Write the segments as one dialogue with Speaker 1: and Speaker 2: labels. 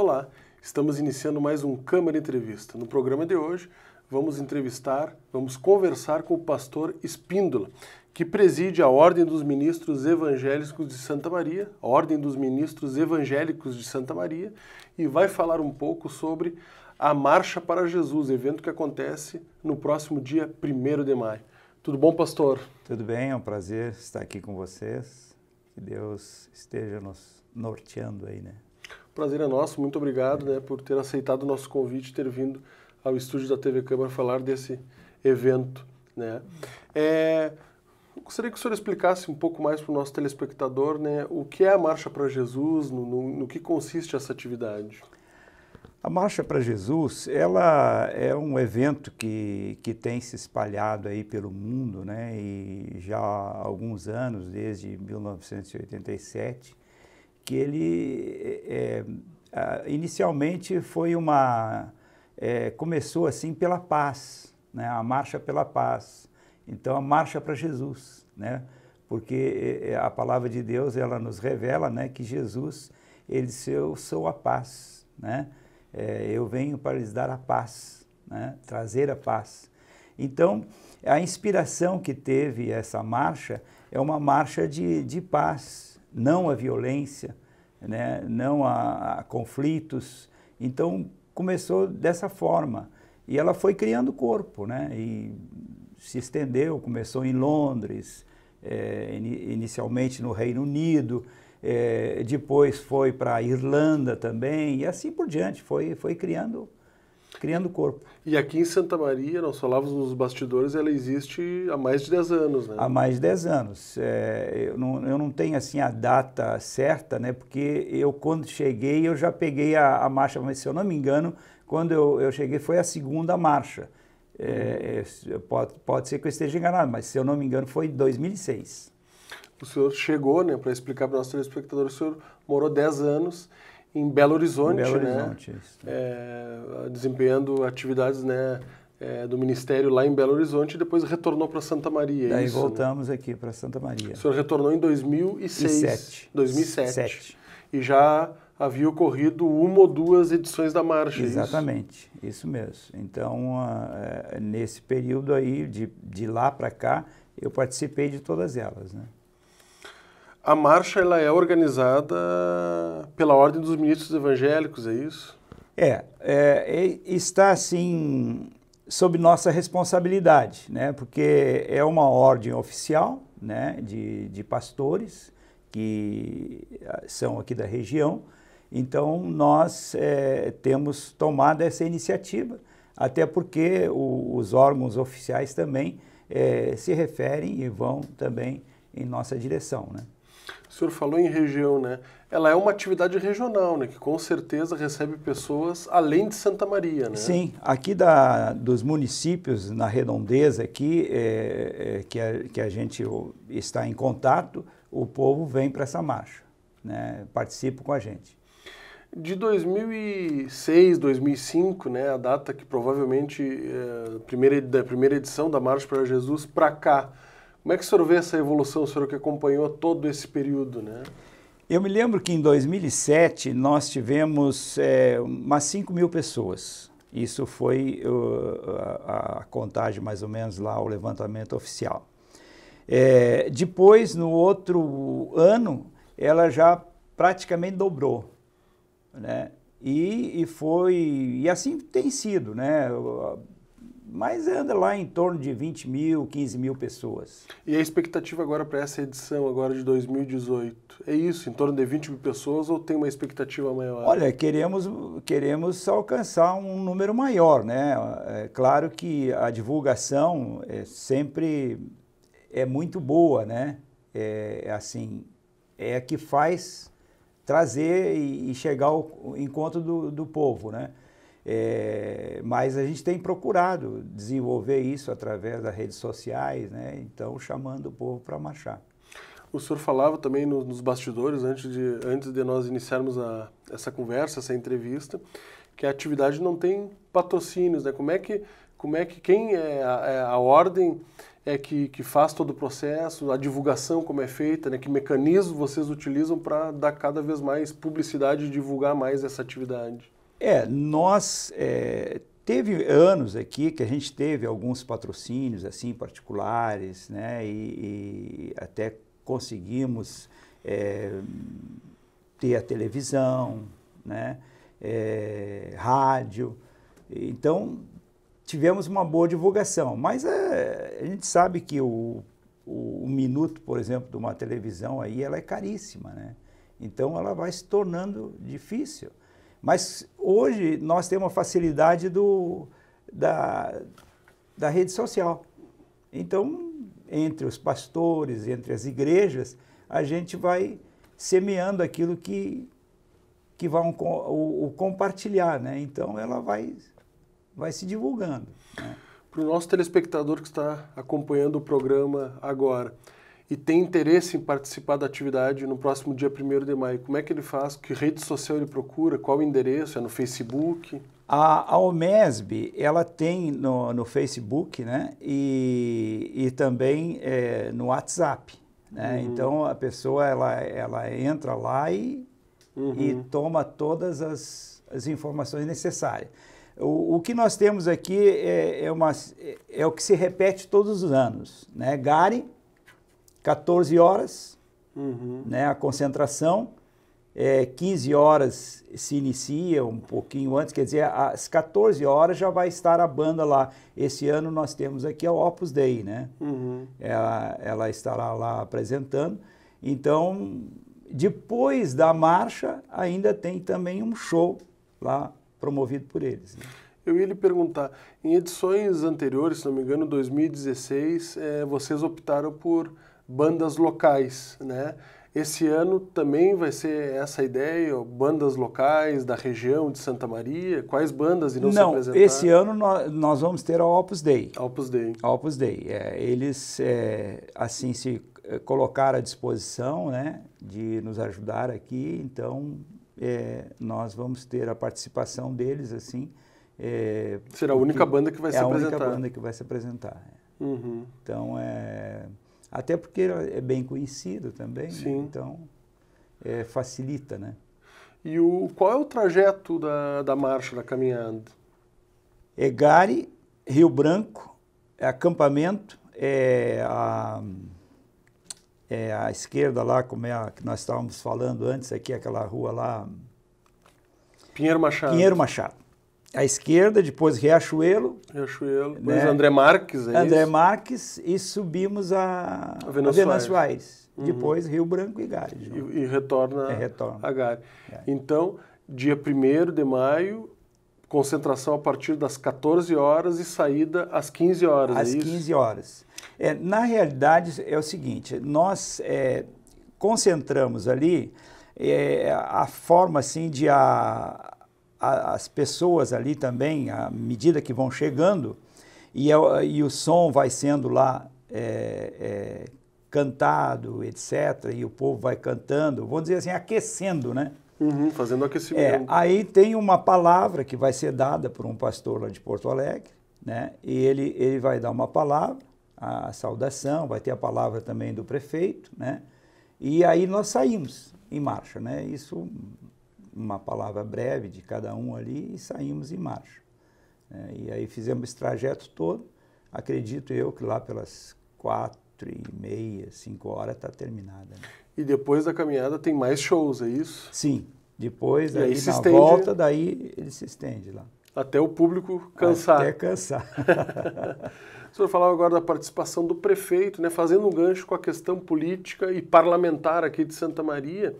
Speaker 1: Olá, estamos iniciando mais um Câmara Entrevista. No programa de hoje, vamos entrevistar, vamos conversar com o pastor Espíndola, que preside a Ordem dos Ministros Evangélicos de Santa Maria, a Ordem dos Ministros Evangélicos de Santa Maria, e vai falar um pouco sobre a Marcha para Jesus, evento que acontece no próximo dia 1 de maio. Tudo bom, pastor? Tudo bem, é um prazer estar aqui com vocês. Que Deus
Speaker 2: esteja nos norteando aí, né?
Speaker 1: prazer é nosso, muito obrigado né, por ter aceitado o nosso convite, ter vindo ao estúdio da TV Câmara falar desse evento. Né? É, gostaria que o senhor explicasse um pouco mais para o nosso telespectador né, o que é a Marcha para Jesus, no, no, no que consiste essa atividade. A Marcha
Speaker 2: para Jesus, ela é um evento que, que tem se espalhado aí pelo mundo, né? E já há alguns anos, desde 1987, que ele é, inicialmente foi uma é, começou assim pela paz, né? A marcha pela paz. Então a marcha para Jesus, né? Porque a palavra de Deus ela nos revela, né, que Jesus ele disse eu sou a paz, né? É, eu venho para lhes dar a paz, né? Trazer a paz. Então a inspiração que teve essa marcha é uma marcha de, de paz, não a violência, né? não há conflitos. Então começou dessa forma. E ela foi criando corpo, né? E se estendeu, começou em Londres, é, eh, in, inicialmente no Reino Unido, é, depois foi para a Irlanda também, e assim por diante, foi, foi criando criando corpo.
Speaker 1: E aqui em Santa Maria, nós falávamos nos bastidores, ela existe há mais de 10 anos, né? Há mais de 10
Speaker 2: anos. É, eu, não, eu, não, tenho, assim, a data certa, né? Porque eu, quando cheguei, eu já peguei a, a marcha, mas se eu não me engano, quando eu, eu cheguei foi a segunda marcha. É, uhum. é, pode, pode ser que eu esteja enganado, mas se eu não me engano foi 2006.
Speaker 1: O senhor chegou, né, para explicar para os nossos telespectadores, o senhor morou 10 anos em Belo Horizonte, Belo né? é, desempenhando atividades né, é, do Ministério lá em Belo Horizonte e depois retornou para Santa Maria. É Daí isso, né? voltamos
Speaker 2: né? aqui para Santa Maria. O
Speaker 1: senhor retornou em 2006. E sete. 2007. 2007. E já havia ocorrido uma ou duas edições da marcha. É Exatamente,
Speaker 2: isso, isso mesmo. Então, uh, nesse período aí, de, de lá para cá, eu participei de todas elas. Né?
Speaker 1: A marcha ela é organizada pela ordem dos ministros evangélicos, é isso? É,
Speaker 2: é, é está assim sob nossa responsabilidade, né? Porque é uma ordem oficial, né? De, de pastores que ah, são aqui da região. Então nós é, temos tomado essa iniciativa, até porque o, os órgãos oficiais também é, se referem e vão também em nossa direção, né?
Speaker 1: O senhor falou em região, né? Ela é uma atividade regional, né? Que com certeza recebe pessoas além de Santa Maria, né? Sim,
Speaker 2: aqui da, dos municípios na redondeza aqui é, é, que, a, que a gente está em contato, o povo vem para essa marcha, né? Participa com a gente.
Speaker 1: De 2006, 2005, né, a data que provavelmente é, primeira, da primeira edição da Marcha para Jesus para cá, como é que o senhor vê essa evolução, o senhor que acompanhou todo esse período, né?
Speaker 2: Eu me lembro que em 2007 nós tivemos é, umas 5 mil pessoas. Isso foi uh, a, a, contagem, mais ou menos, lá, o levantamento oficial. É, depois, no outro ano, ela já praticamente dobrou. Né? E, e foi. E assim tem sido, né? mas anda lá em torno de 20 mil, 15 mil pessoas.
Speaker 1: E a expectativa agora para essa edição agora de 2018 é isso, em torno de 20 mil pessoas ou tem uma expectativa maior? Olha, queremos queremos alcançar
Speaker 2: um número maior, né? É claro que a divulgação é sempre é muito boa, né? É, é assim é a que faz trazer e, chegar ao encontro do, do povo, né? É, mas a gente tem procurado desenvolver isso através das redes sociais, né? então chamando o povo para marchar.
Speaker 1: O senhor falava também no, nos bastidores, antes de, antes de nós iniciarmos a, essa conversa, essa entrevista, que a atividade não tem patrocínios. Né? Como é que, como é que quem é a, é a ordem é que, que faz todo o processo, a divulgação como é feita, né? que mecanismo vocês utilizam para dar cada vez mais publicidade e divulgar mais essa atividade?
Speaker 2: É, nós é, teve anos aqui que a gente teve alguns patrocínios assim particulares, né? E, e até conseguimos é, ter a televisão, né? É, rádio. Então tivemos uma boa divulgação, mas a, é, a gente sabe que o, o, o minuto, por exemplo, de uma televisão aí, ela é caríssima, né? Então ela vai se tornando difícil. Mas hoje nós temos a facilidade do, da, da rede social. Então, entre os pastores, entre as igrejas, a gente vai semeando aquilo que, que vai o, o, compartilhar, né? Então ela vai, vai se divulgando. Né?
Speaker 1: Para o nosso telespectador que está acompanhando o programa agora, e tem interesse em participar da atividade no próximo dia 1 de maio, como é que ele faz? Que rede social ele procura? Qual o endereço? É no Facebook?
Speaker 2: A, a OMESB, ela tem no, no Facebook, né? E, e também é, no WhatsApp, né? Uhum. Então, a pessoa, ela, ela entra lá e, uhum. e toma todas as, as informações necessárias. O, o, que nós temos aqui é, é, uma, é, é o que se repete todos os anos, né? GARI, 14 horas, uhum. né, a concentração. É, 15 horas se inicia, um pouquinho antes, quer dizer, às 14 horas já vai estar a banda lá. Esse ano nós temos aqui a Opus Dei, né? Uhum. Ela, ela estará lá apresentando. Então, depois da marcha, ainda tem também um show lá promovido por eles.
Speaker 1: Né? Eu ia lhe perguntar, em edições anteriores, se não me engano, 2016, é, vocês optaram por bandas locais, né? Esse ano também vai ser essa ideia, bandas locais da região de Santa Maria, quais bandas irão não, se apresentar? Não, esse
Speaker 2: ano nós, vamos ter a Opus Day. Opus Day. Opus Day. É, eles, é, assim, se é, colocaram à disposição, né, de nos ajudar aqui, então é, nós vamos ter a participação deles, assim. É, Será a única é banda que vai se apresentar. É a única banda que vai se apresentar. Uhum. Então, é até porque é bem conhecido também, Né? então é, facilita, né?
Speaker 1: E o, qual é o trajeto da, da marcha, da caminhada?
Speaker 2: É Gare, Rio Branco, é acampamento, é a, é a esquerda lá, como é a que nós estávamos falando antes aqui, aquela rua lá...
Speaker 1: Pinheiro Machado. Pinheiro
Speaker 2: Machado à esquerda, depois Riachuelo.
Speaker 1: Riachuelo, né? depois André Marques, é André isso?
Speaker 2: Marques
Speaker 1: e subimos a, a Venus Uhum. Depois Rio Branco e Gare. E, e, retorna, é, retorna. a Gare. É. Então, dia 1 de maio, concentração a partir das 14 horas e saída às 15 horas. É às é isso? 15 horas. É,
Speaker 2: na realidade, é o seguinte: nós é, concentramos ali é, a forma assim, de a, as pessoas ali também, à medida que vão chegando, e, é e o som vai sendo lá é, é, cantado, etc., e o povo vai cantando, vou dizer assim, aquecendo, né?
Speaker 1: Uhum, fazendo é, aquecimento. É,
Speaker 2: aí tem uma palavra que vai ser dada por um pastor lá de Porto Alegre, né? E ele, ele vai dar uma palavra, a saudação, vai ter a palavra também do prefeito, né? E aí nós saímos em marcha, né? Isso uma palavra breve de cada um ali e saímos em marcha. É, e aí fizemos esse trajeto todo. Acredito eu que lá pelas
Speaker 1: quatro e meia, cinco horas está terminada. Né? E depois da caminhada tem mais shows, é isso? Sim. Depois, aí, aí na estende... volta, né? daí ele se estende lá. Até o público cansar. Até cansar. o senhor falava agora da participação do prefeito, né, fazendo um gancho com a questão política e parlamentar aqui de Santa Maria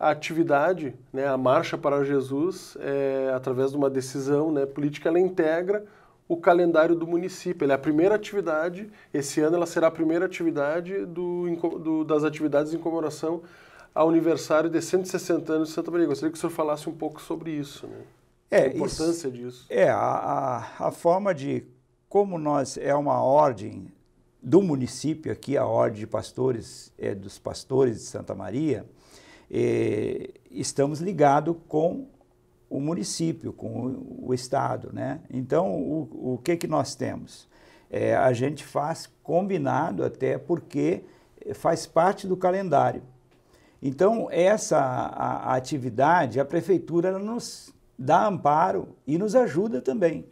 Speaker 1: a atividade, né, a marcha para Jesus, é, através de uma decisão né, política, ela integra o calendário do município. Ela é a primeira atividade, esse ano ela será a primeira atividade do, do, das atividades em comemoração ao aniversário de 160 anos de Santa Maria. Gostaria que o senhor falasse um pouco sobre isso, né? É, a importância isso, disso.
Speaker 2: É, a, a, forma de como nós, é uma ordem do município aqui, a ordem de pastores, é, dos pastores de Santa Maria, eh, estamos ligados com o município, com o, o Estado. Né? Então, o, o, que, que nós temos? É, a gente faz combinado até porque faz parte do calendário. Então, essa a, a atividade, a prefeitura nos dá amparo e nos ajuda também.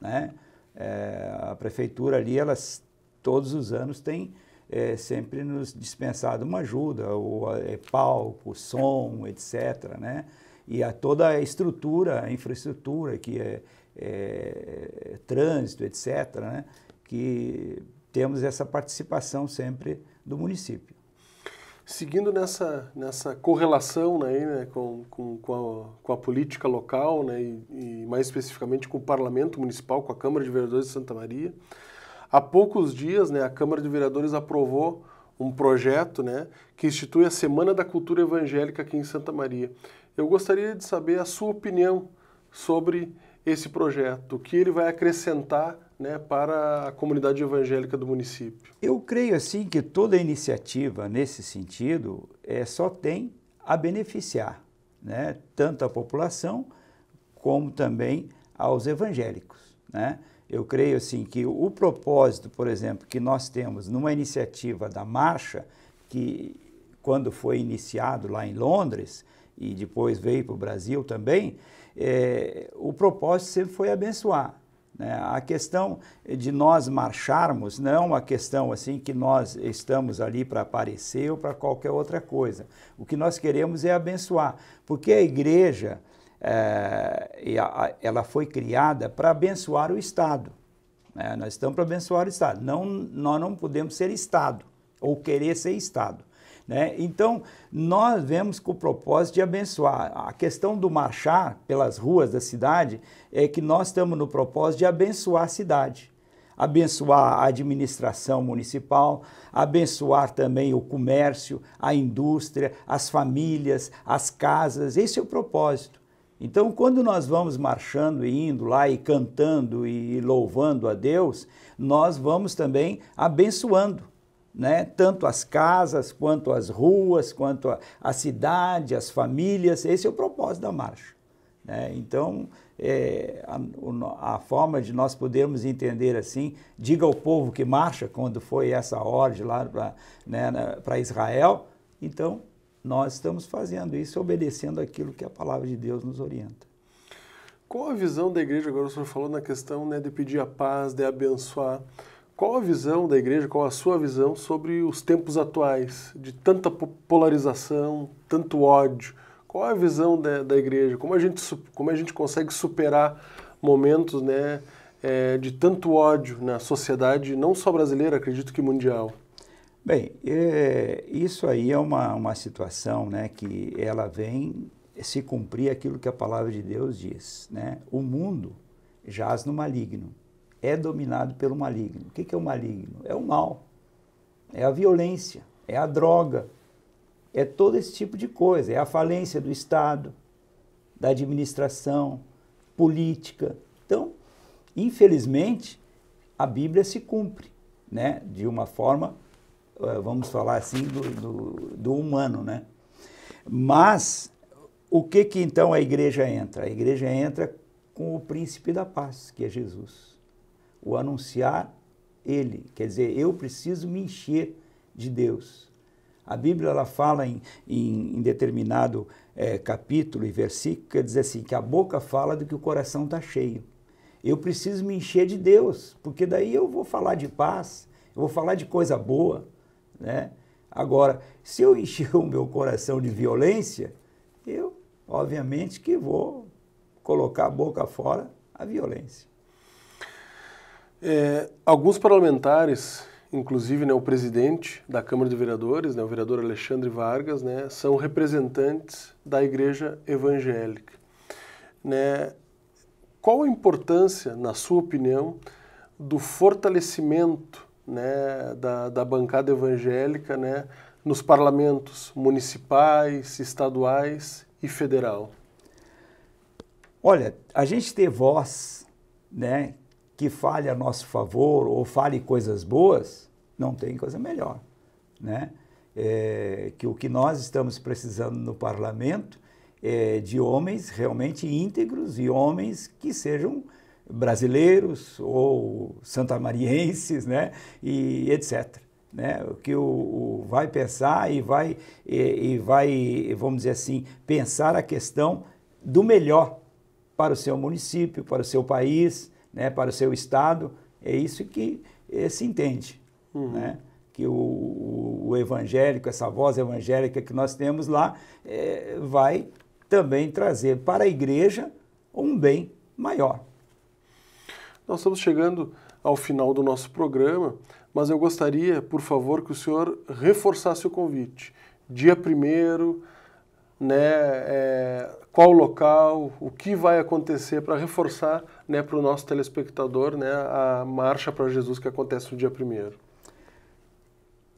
Speaker 2: Né? É, a prefeitura ali, elas todos os anos tem é, sempre nos dispensado uma ajuda, ou é, palco, som, etc. Né? E a toda a estrutura, a infraestrutura que é, é trânsito, etc., né? que temos essa participação sempre do município.
Speaker 1: Seguindo nessa, nessa correlação né, né com, com, com, a, com, a, política local né, e, e mais especificamente com o Parlamento Municipal, com a Câmara de Vereadores de Santa Maria, Há poucos dias, né, a Câmara de Vereadores aprovou um projeto né, que institui a Semana da Cultura Evangélica aqui em Santa Maria. Eu gostaria de saber a sua opinião sobre esse projeto, o que ele vai acrescentar né, para a comunidade evangélica do município. Eu creio assim que toda iniciativa nesse sentido é, só tem a
Speaker 2: beneficiar né, tanto a população como também aos evangélicos. Né? eu creio assim que o propósito, por exemplo, que nós temos numa iniciativa da marcha que quando foi iniciado lá em Londres e depois veio para o Brasil também, é, o propósito sempre foi abençoar. Né? A questão de nós marcharmos não é uma questão assim que nós estamos ali para aparecer ou para qualquer outra coisa. O que nós queremos é abençoar, porque a igreja é, ela foi criada para abençoar o Estado. Né? nós estamos para abençoar o Estado. Não, nós não podemos ser Estado ou querer ser Estado. Né? Então, nós vemos com o propósito de abençoar. A questão do marchar pelas ruas da cidade é que nós estamos no propósito de abençoar a cidade, abençoar a administração municipal, abençoar também o comércio, a indústria, as famílias, as casas. Esse é o propósito. Então, quando nós vamos marchando e indo lá e cantando e louvando a Deus, nós vamos também abençoando. Né? Tanto as casas, quanto as ruas, quanto a, a cidade, as famílias. Esse é o propósito da marcha. Né? Então, é, a, a, forma de nós podermos entender assim, diga ao povo que marcha, quando foi essa ordem lá para né, Israel, então nós estamos fazendo isso obedecendo aquilo que a palavra de Deus nos orienta.
Speaker 1: Qual a visão da igreja? Agora o senhor falou na questão né, de pedir a paz, de abençoar. Qual a visão da igreja, qual a sua visão sobre os tempos atuais, de tanta polarização, tanto ódio? Qual a visão da, da igreja? Como a, gente, como a gente consegue superar momentos né, é, de tanto ódio na sociedade, não só brasileira, acredito que mundial?
Speaker 2: Bem, é, isso aí é uma, uma situação né, que ela vem se cumprir aquilo que a palavra de Deus diz. Né? O mundo jaz no maligno, é dominado pelo maligno. O que, que é o maligno? É o mal, é a violência, é a droga, é todo esse tipo de coisa, é a falência do Estado, da administração, política. Então, infelizmente, a Bíblia se cumpre né, de uma forma eh, vamos falar assim, do, do, do humano, né? Mas o que que então a igreja entra? A igreja entra com o príncipe da paz, que é Jesus. O anunciar ele, quer dizer, eu preciso me encher de Deus. A Bíblia ela fala em, em, em determinado é, capítulo e versículo, quer dizer assim, que a boca fala do que o coração está cheio. Eu preciso me encher de Deus, porque daí eu vou falar de paz, eu vou falar de coisa boa, né? Agora, se eu encher o meu coração de violência, eu, obviamente, que vou colocar a boca fora a
Speaker 1: violência. É, alguns parlamentares, inclusive né, o presidente da Câmara de Vereadores, né, o vereador Alexandre Vargas, né, são representantes da Igreja Evangélica. Né? Qual a importância, na sua opinião, do fortalecimento né, da, da bancada evangélica né, nos parlamentos municipais, estaduais e federal?
Speaker 2: Olha, a gente ter voz né, que fale a nosso favor ou fale coisas boas, não tem coisa melhor. Né? É, que o que nós estamos precisando no parlamento é de homens realmente íntegros e homens que sejam brasileiros ou santamarienses, né, e etc. Né, que o, o vai pensar e vai, e, e vai, vamos dizer assim, pensar a questão do melhor para o seu município, para o seu país, né, para o seu estado. É isso que é, se entende, uhum. né? que o, o, o, evangélico, essa voz evangélica que nós temos lá, é,
Speaker 1: vai também trazer para a igreja um bem maior. Nós estamos chegando ao final do nosso programa, mas eu gostaria, por favor, que o senhor reforçasse o convite. Dia primeiro, né, é, qual local, o que vai acontecer para reforçar né, para o nosso telespectador né, a marcha para Jesus que acontece no dia primeiro.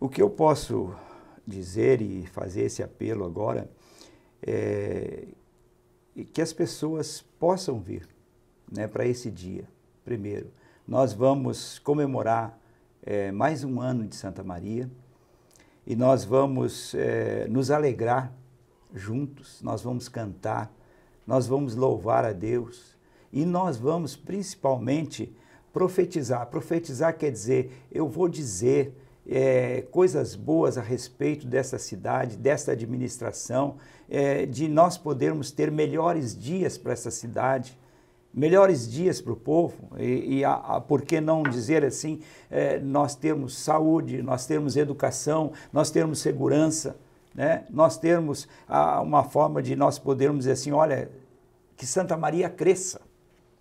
Speaker 2: O que eu posso dizer e fazer esse apelo agora é que as pessoas possam vir né, para esse dia primeiro. Nós vamos comemorar é, mais um ano de Santa Maria e nós vamos é, nos alegrar juntos, nós vamos cantar, nós vamos louvar a Deus e nós vamos principalmente profetizar. Profetizar quer dizer, eu vou dizer é, coisas boas a respeito dessa cidade, dessa administração, é, de nós podermos ter melhores dias para essa cidade melhores dias para o povo e, e a, a, por que não dizer assim, é, nós temos saúde, nós temos educação, nós temos segurança, né? nós temos a, uma forma de nós podermos dizer assim, olha, que Santa Maria cresça,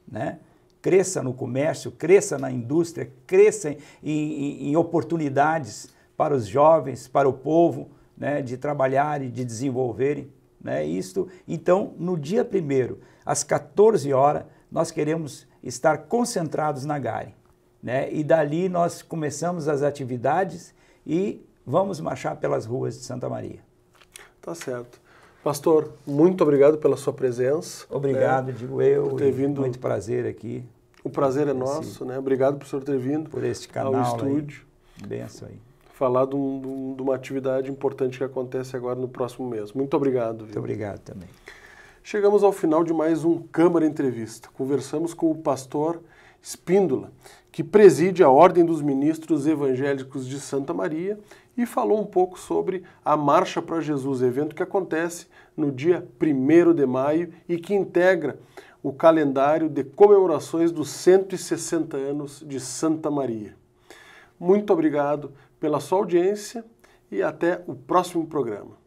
Speaker 2: né? cresça no comércio, cresça na indústria, cresça em, em, em oportunidades para os jovens, para o povo, né? de trabalhar e de desenvolverem né? Isto, então, no dia primeiro, às 14 horas, nós queremos estar concentrados na Gare. Né? E dali nós começamos as atividades e vamos marchar pelas ruas de Santa Maria.
Speaker 1: Tá certo. Pastor, muito obrigado pela sua presença. Né? Obrigado, né? digo eu. Por ter vindo. Muito prazer aqui. O prazer é nosso, né? Obrigado por o senhor ter vindo. Por este canal. Ao estúdio. Aí. Benção aí. Falar de, um, de, uma atividade importante que acontece agora no próximo mês. Muito obrigado. Viu? Muito obrigado também. Chegamos ao final de mais um Câmara Entrevista. Conversamos com o pastor Espíndola, que preside a Ordem dos Ministros Evangélicos de Santa Maria e falou um pouco sobre a Marcha para Jesus, evento que acontece no dia 1 de maio e que integra o calendário de comemorações dos 160 anos de Santa Maria. Muito obrigado pela sua audiência e até o próximo programa.